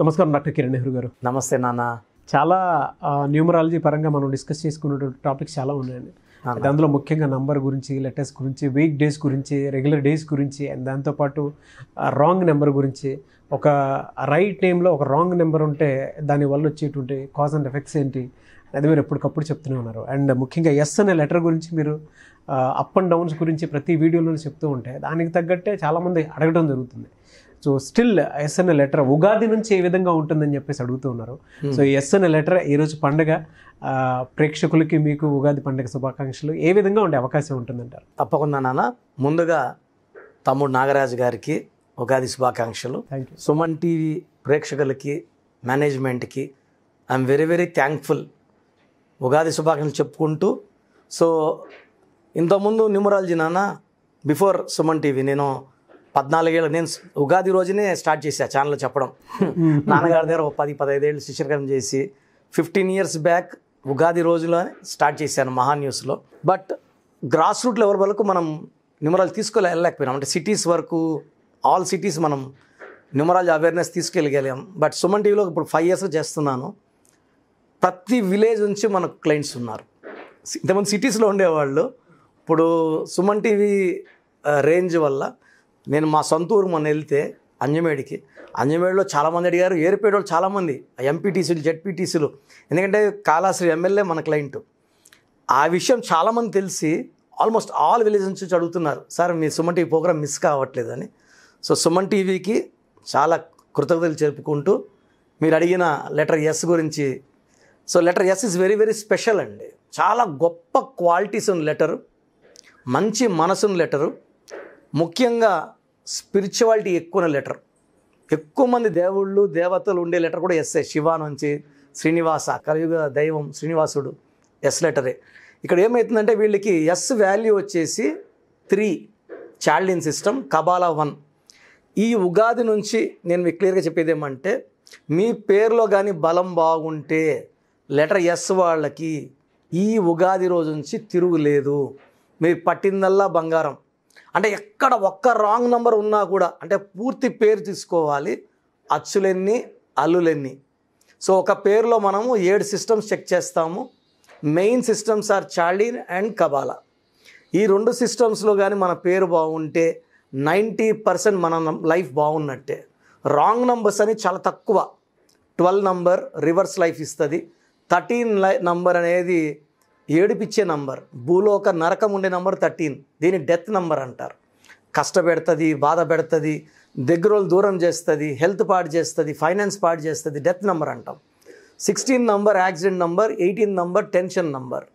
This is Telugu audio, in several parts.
నమస్కారం డాక్టర్ కిరణ్ నెహ్రూ గారు నమస్తే నాన్న చాలా న్యూమరాలజీ పరంగా మనం డిస్కస్ చేసుకున్నటువంటి టాపిక్స్ చాలా ఉన్నాయండి అందులో ముఖ్యంగా నంబర్ గురించి లెటర్స్ గురించి వీక్ డేస్ గురించి రెగ్యులర్ డేస్ గురించి అండ్ దాంతోపాటు రాంగ్ నెంబర్ గురించి ఒక రైట్ నేమ్లో ఒక రాంగ్ నెంబర్ ఉంటే దానివల్ల వచ్చేటువంటి కాజ్ అండ్ ఎఫెక్ట్స్ ఏంటి అది మీరు ఎప్పటికప్పుడు చెప్తూనే ఉన్నారు అండ్ ముఖ్యంగా ఎస్ అనే లెటర్ గురించి మీరు అప్ అండ్ డౌన్స్ గురించి ప్రతి వీడియోలో చెప్తూ ఉంటే దానికి తగ్గట్టే చాలామంది అడగడం జరుగుతుంది so still S N A letter Ugadi నుంచి ఏ విధంగా ఉంటుందని చెప్పేసి అడుగుతూ ఉన్నారు సో ఎస్ఎన్ఏ లెటర్ ఈరోజు పండుగ ప్రేక్షకులకి మీకు ఉగాది పండుగ శుభాకాంక్షలు ఏ విధంగా ఉండే అవకాశం ఉంటుందంటారు తప్పకుండా నాన్న ముందుగా తమ్ముడు నాగరాజు గారికి ఉగాది శుభాకాంక్షలు థ్యాంక్ యూ సుమన్ టీవీ ప్రేక్షకులకి మేనేజ్మెంట్కి I'm very very thankful Ugadi శుభాకాంక్షలు చెప్పుకుంటూ సో ఇంతకుముందు న్యూమరాలజీ నాన్న బిఫోర్ సుమన్ టీవీ నేను పద్నాలుగేళ్ళు నేను ఉగాది రోజునే స్టార్ట్ చేసా ఛానల్ చెప్పడం నాన్నగారి దగ్గర ఒక పది పదహైదేళ్ళు శిష్యకరం చేసి ఫిఫ్టీన్ ఇయర్స్ బ్యాక్ ఉగాది రోజులో స్టార్ట్ చేశాను మహా న్యూస్లో బట్ గ్రాస్ రూట్ లెవెల్ వరకు మనం న్యూమరాలు తీసుకెళ్ళి వెళ్ళలేకపోయినాం అంటే సిటీస్ వరకు ఆల్ సిటీస్ మనం న్యూమరాలజీ అవేర్నెస్ తీసుకెళ్ళగలిగాం బట్ సుమన్ టీవీలో ఇప్పుడు ఫైవ్ ఇయర్స్ చేస్తున్నాను ప్రతి విలేజ్ నుంచి మనకు క్లయింట్స్ ఉన్నారు ఇంతమంది సిటీస్లో ఉండేవాళ్ళు ఇప్పుడు సుమన్ టీవీ రేంజ్ వల్ల నేను మా సొంత ఊరు మొన్న వెళ్తే అంజమేడికి అంజమేడిలో చాలామంది అడిగారు ఏరిపేట వాళ్ళు చాలామంది ఎంపీటీసీలు జెడ్పీటీసీలు ఎందుకంటే కాళాశ్రీ ఎమ్మెల్యే మన క్లయింట్ ఆ విషయం చాలామంది తెలిసి ఆల్మోస్ట్ ఆల్ విలేజ్ నుంచి అడుగుతున్నారు సార్ మీ సుమన్ టీవీ ప్రోగ్రామ్ మిస్ కావట్లేదని సో సుమన్ టీవీకి చాలా కృతజ్ఞతలు చెప్పుకుంటూ మీరు అడిగిన లెటర్ ఎస్ గురించి so letter S is very very special అండి చాలా గొప్ప క్వాలిటీస్ ఉన్న లెటరు మంచి మనసున్న లెటరు ముఖ్యంగా స్పిరిచువాలిటీ ఎక్కువ లెటర్ ఎక్కువ మంది దేవుళ్ళు దేవతలు ఉండే లెటర్ కూడా ఎస్ఏ శివ నుంచి శ్రీనివాస కలియుగ దైవం శ్రీనివాసుడు ఎస్ లెటరే ఇక్కడ ఏమవుతుందంటే వీళ్ళకి ఎస్ వాల్యూ వచ్చేసి three Chaldean system kabbalah one ఈ ఉగాది నుంచి నేను మీకు క్లియర్గా చెప్పేది ఏమంటే మీ పేరులో కానీ బలం బాగుంటే లెటర్ ఎస్ వాళ్ళకి ఈ ఉగాది రోజు నుంచి తిరుగులేదు మీరు పట్టిందల్లా బంగారం అంటే ఎక్కడ ఒక్క రాంగ్ నెంబర్ ఉన్నా కూడా అంటే పూర్తి పేరు తీసుకోవాలి అచ్చులెన్ని అల్లులెన్ని సో ఒక పేరులో మనము ఏడు సిస్టమ్స్ చెక్ చేస్తాము main systems are Chaldean and kabbalah ఈ రెండు సిస్టమ్స్లో కానీ మన పేరు బాగుంటే నైంటీ పర్సెంట్ మన లైఫ్ బాగున్నట్టే రాంగ్ నంబర్స్ అని చాలా తక్కువ ట్వెల్వ్ నంబర్ రివర్స్ లైఫ్ ఇస్తుంది థర్టీన్ లై నంబర్ అనేది ఏడిపించే నంబర్ భూలోక నరకం ఉండే నంబర్ థర్టీన్ దీని డెత్ నంబర్ అంటారు కష్టపెడుతుంది బాధ పెడుతుంది దగ్గర దూరం చేస్తుంది హెల్త్ పాడు చేస్తుంది ఫైనాన్స్ పాడు చేస్తుంది డెత్ నంబర్ అంటాం sixteen number accident number eighteen number tension number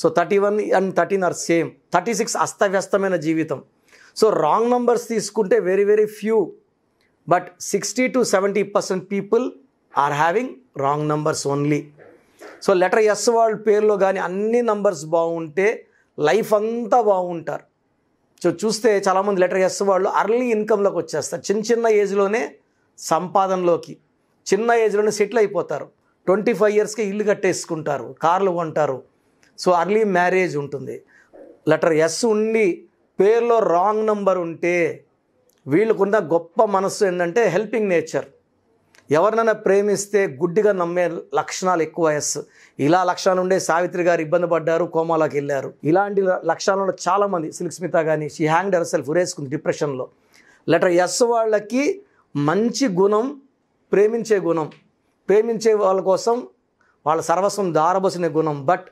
so thirty one and thirteen are same thirty six అస్తవ్యస్తమైన జీవితం సో రాంగ్ నంబర్స్ తీసుకుంటే very very few but sixty to seventy percent people are having wrong numbers only so letter S వాళ్ళ పేర్లో కానీ అన్ని నంబర్స్ బాగుంటే లైఫ్ అంతా బాగుంటారు సో చూస్తే చాలామంది లెటర్ ఎస్ వాళ్ళు అర్లీ ఇన్కంలోకి వచ్చేస్తారు చిన్న చిన్న ఏజ్లోనే సంపాదనలోకి చిన్న ఏజ్లోనే సెటిల్ అయిపోతారు ట్వంటీ ఫైవ్ ఇయర్స్కి ఇల్లు కట్టేసుకుంటారు కార్లు కొంటారు సో అర్లీ మ్యారేజ్ ఉంటుంది లెటర్ ఎస్ ఉండి పేర్లో రాంగ్ నంబర్ ఉంటే వీళ్ళకున్న గొప్ప మనస్సు ఏంటంటే హెల్పింగ్ నేచర్ ఎవరినైనా ప్రేమిస్తే గుడ్డిగా నమ్మే లక్షణాలు ఎక్కువ ఎస్ ఇలా లక్షణాలు ఉండే సావిత్రి గారు ఇబ్బంది పడ్డారు కోమాలోకి వెళ్ళారు ఇలాంటి లక్షణాలను చాలామంది సిల్క్ స్మిత కానీ షీ హ్యాంగ్ డర్ సెల్ఫ్ ఉరేసుకుంది డిప్రెషన్లో లెటర్ ఎస్ వాళ్ళకి మంచి గుణం ప్రేమించే గుణం ప్రేమించే వాళ్ళ కోసం వాళ్ళ సర్వస్వం దారబోసిన గుణం బట్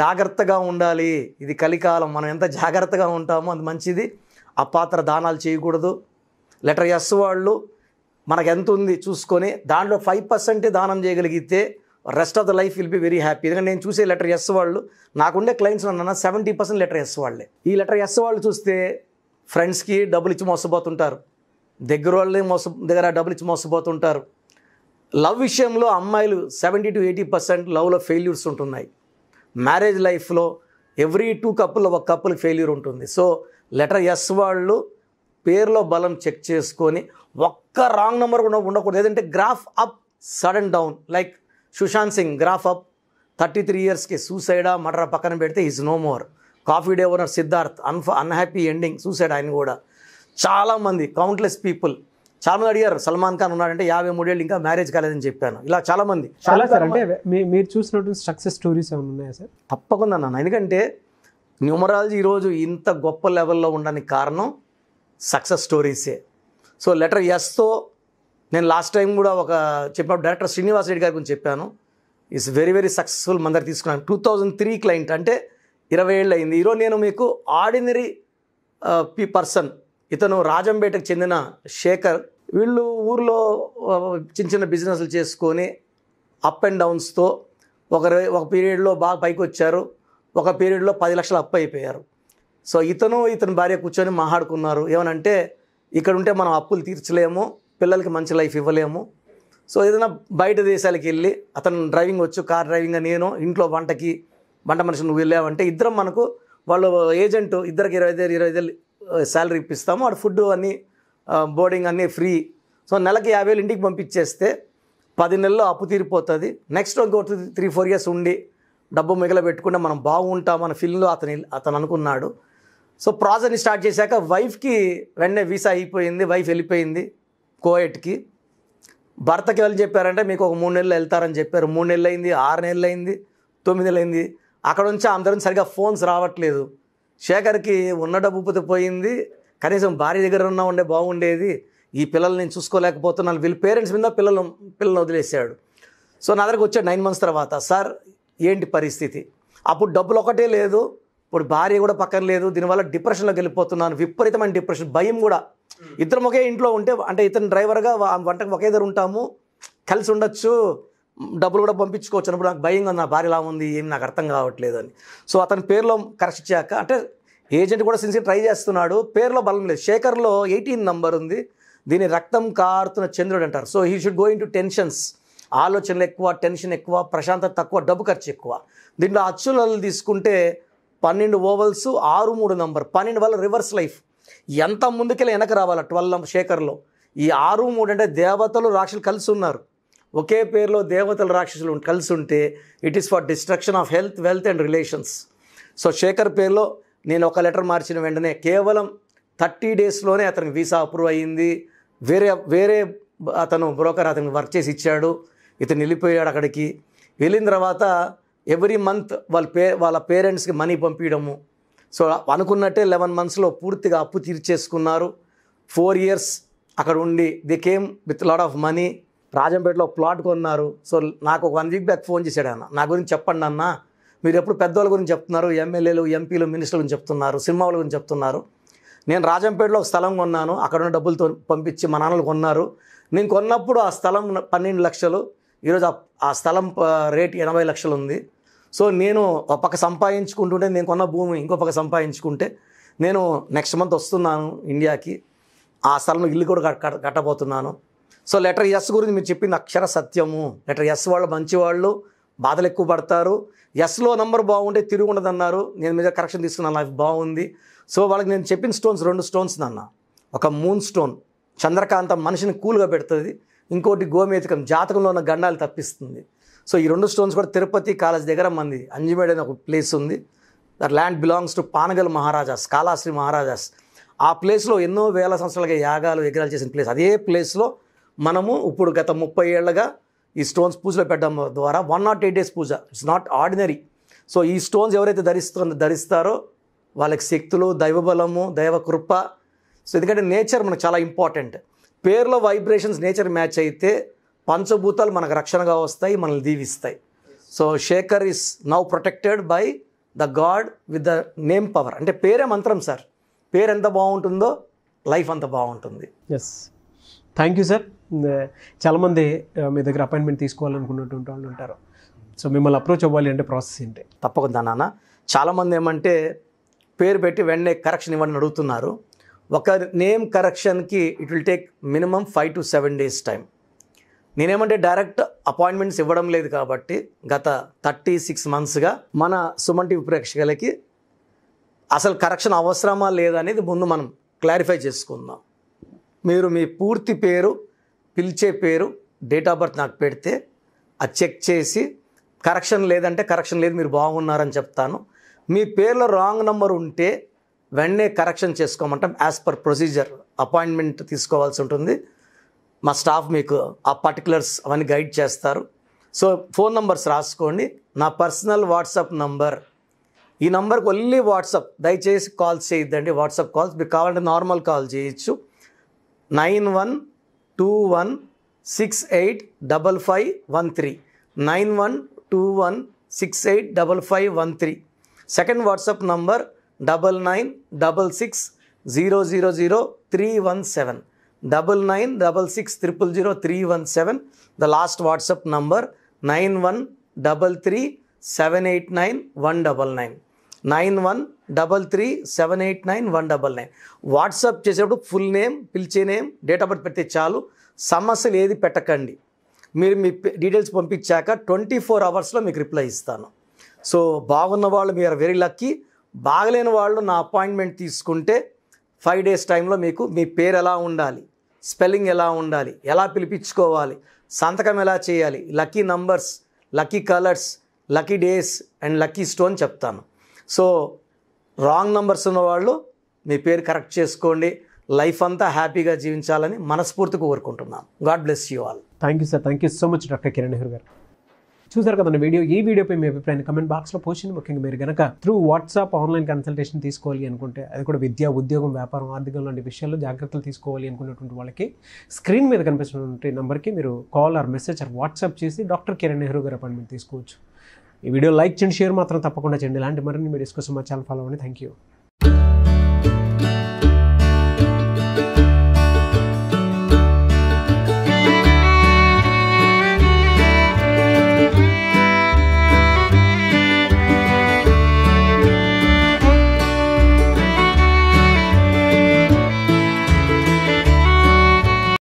జాగ్రత్తగా ఉండాలి ఇది కలికాలం మనం ఎంత జాగ్రత్తగా ఉంటామో అది మంచిది అపాత్ర దానాలు చేయకూడదు లెటర్ ఎస్ వాళ్ళు మనకు ఎంత ఉంది చూసుకొని దాంట్లో ఫైవ్ పర్సెంట్ దానం చేయగలిగితే rest of the life will be very happy ఎందుకంటే నేను చూసే లెటర్ ఎస్ వాళ్ళు నాకుండే క్లయింట్స్ అన్న సెవెంటీ పర్సెంట్ లెటర్ ఎస్ వాళ్ళే ఈ లెటర్ ఎస్ వాళ్ళు చూస్తే ఫ్రెండ్స్కి డబ్బులు ఇచ్చి మోసపోతుంటారు దగ్గర వాళ్ళే మోస దగ్గర డబ్బులు ఇచ్చి మోసపోతుంటారు లవ్ విషయంలో అమ్మాయిలు సెవెంటీ టు ఎయిటీ పర్సెంట్ లవ్లో ఫెయిల్యూర్స్ ఉంటున్నాయి మ్యారేజ్ లైఫ్లో ఎవ్రీ టూ కప్పుల్లో ఒక కప్పులు ఫెయిల్యూర్ ఉంటుంది సో లెటర్ ఎస్ వాళ్ళు పేర్లో బలం చెక్ చేసుకొని ఒక్క రాంగ్ నెంబర్ కూడా ఉండకూడదు ఏదంటే graph up sudden down like Sushant Singh graph up thirty three ఇయర్స్కి సూసైడా మర్డర్ పక్కన పెడితే is no more coffee day owner Siddharth అన్ఫ అన్హ్యాపీ ఎండింగ్ సూసైడ్ ఆయన కూడా చాలామంది కౌంట్లెస్ పీపుల్ చాలామంది అడిగారు సల్మాన్ ఖాన్ ఉన్నాడంటే యాభై మూడేళ్ళు ఇంకా మ్యారేజ్ కాలేదని చెప్పాను ఇలా చాలామంది చాలా సార్ అంటే మీరు చూసినటువంటి సక్సెస్ స్టోరీస్ ఏమైనా ఉన్నాయా సార్ తప్పకుండా నాన్న ఎందుకంటే న్యూమరాలజీ ఈరోజు ఇంత గొప్ప లెవెల్లో ఉండడానికి కారణం సక్సెస్ స్టోరీసే సో లెటర్ ఎస్తో నేను లాస్ట్ టైం కూడా ఒక చెప్పినప్పుడు డైరెక్టర్ శ్రీనివాస్ రెడ్డి గారి గురించి చెప్పాను ఇట్స్ వెరీ వెరీ సక్సెస్ఫుల్ మందరికి తీసుకున్నాను టూ థౌజండ్ త్రీ క్లయింట్ అంటే ఇరవై ఏళ్ళు అయింది ఈరోజు నేను మీకు ఆర్డినరీ పీ పర్సన్ ఇతను రాజంపేటకు చెందిన శేఖర్ వీళ్ళు ఊర్లో చిన్న చిన్న బిజినెస్లు చేసుకొని అప్ అండ్ డౌన్స్తో ఒక ఒక పీరియడ్లో బాగా పైకి వచ్చారు ఒక పీరియడ్లో పది లక్షలు అప్ అయిపోయారు సో ఇతను ఇతని భార్య కూర్చొని మాట్లాడుకున్నారు ఏమనంటే ఇక్కడ ఉంటే మనం అప్పులు తీర్చలేము పిల్లలకి మంచి లైఫ్ ఇవ్వలేము సో ఏదైనా బయట దేశాలకు వెళ్ళి అతను డ్రైవింగ్ వచ్చు కార్ డ్రైవింగ్ నేను ఇంట్లో వంటకి వంట మనిషి నువ్వు వెళ్ళావంటే ఇద్దరం మనకు వాళ్ళు ఏజెంట్ ఇద్దరికి ఇరవై ఐదు ఇరవై ఐదు శాలరీ ఇప్పిస్తాము వాడు ఫుడ్ అన్నీ బోర్డింగ్ అన్నీ ఫ్రీ సో నెలకి యాభై వేలు ఇంటికి పంపించేస్తే పది నెలల్లో అప్పు తీరిపోతుంది నెక్స్ట్ ఇంకో త్రీ ఫోర్ ఇయర్స్ ఉండి డబ్బు మిగల పెట్టుకుంటే మనం బాగుంటామన్న ఫీల్లో అతని అతను అనుకున్నాడు సో ప్రాజెక్ట్ని స్టార్ట్ చేశాక వైఫ్కి వెంటనే వీసా అయిపోయింది వైఫ్ వెళ్ళిపోయింది కోయట్కి భర్తకి వెళ్ళి చెప్పారంటే మీకు ఒక మూడు నెలలు వెళ్తారని చెప్పారు మూడు నెలలు అయింది ఆరు నెలలు అయింది తొమ్మిది నెలలు అయింది అక్కడ నుంచి అందరం సరిగ్గా ఫోన్స్ రావట్లేదు శేఖర్కి ఉన్న డబ్బు పోతే పోయింది కనీసం భార్య దగ్గర ఉన్న ఉండే బాగుండేది ఈ పిల్లల్ని నేను చూసుకోలేకపోతున్నాను వీళ్ళ పేరెంట్స్ మీద పిల్లలు పిల్లల్ని వదిలేసాడు సో నా దగ్గరకు వచ్చాడు నైన్ మంత్స్ తర్వాత సార్ ఏంటి పరిస్థితి అప్పుడు డబ్బులు ఒకటే లేదు ఇప్పుడు భార్య కూడా పక్కన లేదు దీనివల్ల డిప్రెషన్లోకి వెళ్ళిపోతున్నాను విపరీతమైన డిప్రెషన్ భయం కూడా ఇద్దరం ఒకే ఇంట్లో ఉంటే అంటే ఇతను డ్రైవర్గా వంటకు ఒకే దగ్గర ఉంటాము కలిసి ఉండొచ్చు డబ్బులు కూడా పంపించుకోవచ్చు అన్నప్పుడు నాకు భయంగా నా భార్య ఇలా ఉంది ఏమి నాకు అర్థం కావట్లేదు అని సో అతని పేరులో కరెక్ట్ ఇచ్చాక అంటే ఏజెంట్ కూడా సిన్సియర్ ట్రై చేస్తున్నాడు పేరులో బలం లేదు శేఖర్లో ఎయిటీన్ నంబర్ ఉంది దీని రక్తం కారుతున్న చంద్రుడు అంటారు so he should go into tensions ఆలోచనలు ఎక్కువ టెన్షన్ ఎక్కువ ప్రశాంతత తక్కువ డబ్బు ఖర్చు ఎక్కువ దీంట్లో అచ్చులలు తీసుకుంటే పన్నెండు ఓవల్స్ ఆరు మూడు నంబర్ పన్నెండు వల్ల రివర్స్ లైఫ్ ఎంత ముందుకెళ్ళి వెనక రావాలా ట్వెల్వ్ నంబర్ శేఖర్లో ఈ ఆరు మూడు అంటే దేవతలు రాక్షసులు కలిసి ఉన్నారు ఒకే పేరులో దేవతలు రాక్షసులు కలిసి ఉంటే it is for destruction of health wealth and relations so Shekhar పేరులో నేను ఒక లెటర్ మార్చిన వెంటనే కేవలం థర్టీ డేస్లోనే అతనికి వీసా అప్రూవ్ అయ్యింది వేరే వేరే అతను బ్రోకర్ అతనికి వర్క్ చేసి ఇచ్చాడు ఇతను వెళ్ళిపోయాడు అక్కడికి వెళ్ళిన తర్వాత ఎవ్రీ మంత్ వాళ్ళ పే వాళ్ళ పేరెంట్స్కి మనీ పంపించడము సో అనుకున్నట్టే లెవెన్ మంత్స్లో పూర్తిగా అప్పు తీర్చేసుకున్నారు ఫోర్ ఇయర్స్ అక్కడ ఉండి they came with lot of money రాజంపేటలో ప్లాట్ కొన్నారు సో నాకు ఒక వన్ వీక్ బ్యాక్ ఫోన్ చేశాడు అన్న నా గురించి చెప్పండి అన్న మీరు ఎప్పుడు పెద్దవాళ్ళ గురించి చెప్తున్నారు ఎమ్మెల్యేలు ఎంపీలు మినిస్టర్ గురించి చెప్తున్నారు సినిమా వాళ్ళ గురించి చెప్తున్నారు నేను రాజంపేటలో ఒక స్థలం కొన్నాను అక్కడ ఉన్న డబ్బులతో పంపించి మా నాన్నలు కొన్నారు నేను కొన్నప్పుడు ఆ స్థలం పన్నెండు లక్షలు ఈరోజు ఆ స్థలం రేట్ ఎనభై లక్షలు ఉంది సో నేను ఒక పక్క సంపాదించుకుంటుంటే నేను కొన్న భూమి ఇంకో పక్క సంపాదించుకుంటే నేను నెక్స్ట్ మంత్ వస్తున్నాను ఇండియాకి ఆ స్థలం ఇల్లు కూడా కట్టబోతున్నాను సో లెటర్ ఎస్ గురించి మీరు చెప్పింది అక్షర సత్యము లెటర్ ఎస్ వాళ్ళు మంచివాళ్ళు బాధలు ఎక్కువ పడతారు ఎస్లో నంబర్ బాగుంటే తిరిగి ఉండదన్నారు నేను మీద కరెక్షన్ తీసుకున్నాను లైఫ్ బాగుంది సో వాళ్ళకి నేను చెప్పిన స్టోన్స్ రెండు స్టోన్స్ నాన్న ఒక మూన్ స్టోన్ చంద్రకాంతం మనిషిని కూల్గా పెడుతుంది ఇంకోటి గోమేతకం జాతకంలో ఉన్న గండాలు తప్పిస్తుంది సో ఈ రెండు స్టోన్స్ కూడా తిరుపతి కాలేజ్ దగ్గర మంది అంజమేడ్ అనే ఒక ప్లేస్ ఉంది that land belongs to Panagal maharajas Kalashri maharajas ఆ ప్లేస్లో ఎన్నో వేల సంవత్సరాలుగా యాగాలు ఎగరాలు చేసిన ప్లేస్ అదే ప్లేస్లో మనము ఇప్పుడు గత ముప్పై ఏళ్ళగా ఈ స్టోన్స్ పూజలో పెట్టడం ద్వారా వన్ నాట్ ఎయిట్ డేస్ పూజ ఇట్స్ నాట్ ఆర్డినరీ సో ఈ స్టోన్స్ ఎవరైతే ధరిస్తుందో ధరిస్తారో వాళ్ళకి శక్తులు దైవబలము దైవ కృప సో ఎందుకంటే నేచర్ మనకు చాలా ఇంపార్టెంట్ పేర్ల వైబ్రేషన్స్ నేచర్ మ్యాచ్ అయితే పంచభూతాలు మనకు రక్షణగా వస్తాయి మనల్ని దీవిస్తాయి so Shekhar is now protected by the god with the name power అంటే పేరే మంత్రం సార్ పేరు ఎంత బాగుంటుందో లైఫ్ అంత బాగుంటుంది ఎస్ థ్యాంక్ యూ సార్ చాలామంది మీ దగ్గర అపాయింట్మెంట్ తీసుకోవాలనుకున్నటువంటి వాళ్ళు ఉంటారు సో మిమ్మల్ని అప్రోచ్ అవ్వాలి అంటే ప్రాసెస్ ఏంటి తప్పకుండా నాన్న చాలామంది ఏమంటే పేరు పెట్టి వెంటనే కరెక్షన్ ఇవ్వని అడుగుతున్నారు ఒక నేమ్ కరెక్షన్కి it will take minimum five to seven days time నేనేమంటే డైరెక్ట్ అపాయింట్మెంట్స్ ఇవ్వడం లేదు కాబట్టి గత థర్టీ సిక్స్ మంత్స్గా మన సుమన్ టీవీ ప్రేక్షకులకి అసలు కరెక్షన్ అవసరమా లేదనేది ముందు మనం క్లారిఫై చేసుకుందాం మీరు మీ పూర్తి పేరు పిలిచే పేరు డేట్ ఆఫ్ బర్త్ నాకు పెడితే అది చెక్ చేసి కరెక్షన్ లేదంటే కరెక్షన్ లేదు మీరు బాగున్నారని చెప్తాను మీ పేర్లో రాంగ్ నెంబర్ ఉంటే వెంటనే కరెక్షన్ చేసుకోమంటాం యాజ్ పర్ ప్రొసీజర్ అపాయింట్మెంట్ తీసుకోవాల్సి ఉంటుంది మా స్టాఫ్ మీకు ఆ పర్టికులర్స్ అవన్నీ గైడ్ చేస్తారు సో ఫోన్ నంబర్స్ రాసుకోండి నా పర్సనల్ వాట్సాప్ నంబర్ ఈ నంబర్కి ఓన్లీ వాట్సాప్ దయచేసి కాల్స్ చేయొద్దండి వాట్సాప్ కాల్స్ మీకు కావాలంటే నార్మల్ కాల్ చేయొచ్చు nine one two one six eight double five one three nine one two one six eight double five one three second WhatsApp number double nine double six zero zero zero three one seven double nine double six triple zero three one seven the last WhatsApp number nine one double three seven eight nine one double nine nine one double three seven eight nine one double nine WhatsApp చేసేటప్పుడు ఫుల్ నేమ్ పిలిచే నేమ్ డేట్ ఆఫ్ బర్త్ పెడితే చాలు సమస్యలు ఏది పెట్టకండి మీరు మీ డీటెయిల్స్ పంపించాక ట్వంటీ ఫోర్ అవర్స్లో మీకు రిప్లై ఇస్తాను సో బాగున్న వాళ్ళు మీరు వెరీ లక్కీ బాగలేని వాళ్ళు నా అపాయింట్మెంట్ తీసుకుంటే ఫైవ్ డేస్ టైంలో మీకు మీ పేరు ఎలా ఉండాలి స్పెల్లింగ్ ఎలా ఉండాలి ఎలా పిలిపించుకోవాలి సంతకం ఎలా చేయాలి lucky numbers lucky colours lucky days and lucky stone చెప్తాను సో రాంగ్ నంబర్స్ ఉన్నవాళ్ళు మీ పేరు కరెక్ట్ చేసుకోండి లైఫ్ అంతా హ్యాపీగా జీవించాలని మనస్ఫూర్తిగా కోరుకుంటున్నాను god bless you all thank you sir thank you so much doctor Kiran garu చూసారు కదండి వీడియో ఈ వీడియోపై మీ అభిప్రాయాన్ని కమెంట్ బాక్స్లో పోషన్ ముఖ్యంగా మీరు కనుక త్రూ వాట్సాప్ ఆన్లైన్ కన్సల్టేషన్ తీసుకోవాలి అనుకుంటే అది కూడా విద్య ఉద్యోగం వ్యాపారం ఆర్థికం లాంటి విషయాల్లో జాగ్రత్తలు తీసుకోవాలి అనుకున్నటువంటి వాళ్ళకి స్క్రీన్ మీద కనిపిస్తున్నటువంటి నెంబర్కి మీరు call or message or WhatsApp చేసి డాక్టర్ కిరణ్ నెహ్రూ గారు అపాయింట్మెంట్ తీసుకోవచ్చు ఈ వీడియో లైక్ చేయండి షేర్ మాత్రం తప్పకుండా చేయండి ఇలాంటి మరిన్ని మీరు కోసం మా ఛానల్ ఫాలో అవ్వండి థ్యాంక్ యూ